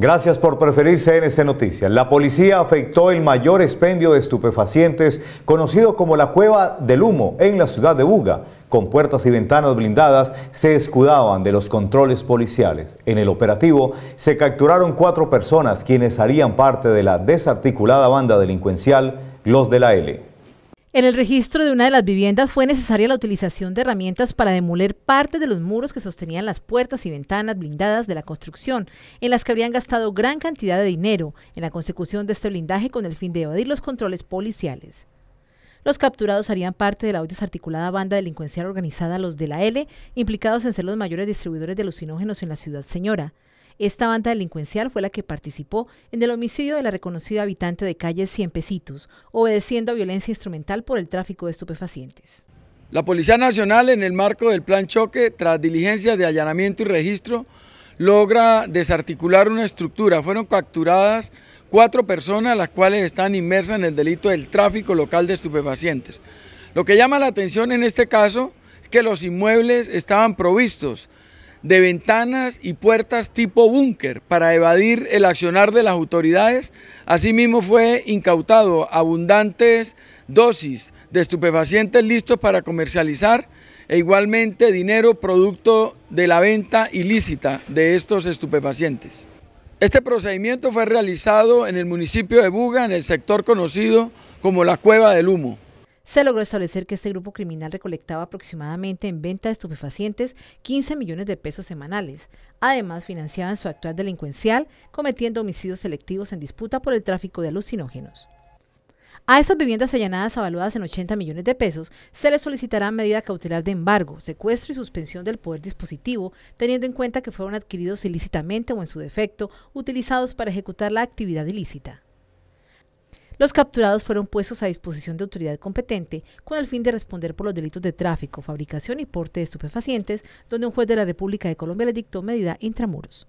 Gracias por preferirse en esa este noticia. La policía afectó el mayor expendio de estupefacientes conocido como la Cueva del Humo en la ciudad de Buga. Con puertas y ventanas blindadas se escudaban de los controles policiales. En el operativo se capturaron cuatro personas quienes harían parte de la desarticulada banda delincuencial Los de la L. En el registro de una de las viviendas fue necesaria la utilización de herramientas para demoler parte de los muros que sostenían las puertas y ventanas blindadas de la construcción, en las que habrían gastado gran cantidad de dinero en la consecución de este blindaje con el fin de evadir los controles policiales. Los capturados harían parte de la hoy desarticulada banda delincuencial organizada Los de la L, implicados en ser los mayores distribuidores de alucinógenos en la ciudad señora. Esta banda delincuencial fue la que participó en el homicidio de la reconocida habitante de calle Cienpecitos, obedeciendo a violencia instrumental por el tráfico de estupefacientes. La Policía Nacional, en el marco del Plan Choque, tras diligencias de allanamiento y registro, logra desarticular una estructura. Fueron capturadas cuatro personas, las cuales están inmersas en el delito del tráfico local de estupefacientes. Lo que llama la atención en este caso es que los inmuebles estaban provistos de ventanas y puertas tipo búnker para evadir el accionar de las autoridades. Asimismo fue incautado abundantes dosis de estupefacientes listos para comercializar e igualmente dinero producto de la venta ilícita de estos estupefacientes. Este procedimiento fue realizado en el municipio de Buga, en el sector conocido como la Cueva del Humo se logró establecer que este grupo criminal recolectaba aproximadamente en venta de estupefacientes 15 millones de pesos semanales. Además, financiaban su actual delincuencial cometiendo homicidios selectivos en disputa por el tráfico de alucinógenos. A estas viviendas allanadas avaluadas en 80 millones de pesos se les solicitará medida cautelar de embargo, secuestro y suspensión del poder dispositivo, teniendo en cuenta que fueron adquiridos ilícitamente o en su defecto utilizados para ejecutar la actividad ilícita. Los capturados fueron puestos a disposición de autoridad competente con el fin de responder por los delitos de tráfico, fabricación y porte de estupefacientes, donde un juez de la República de Colombia le dictó medida intramuros.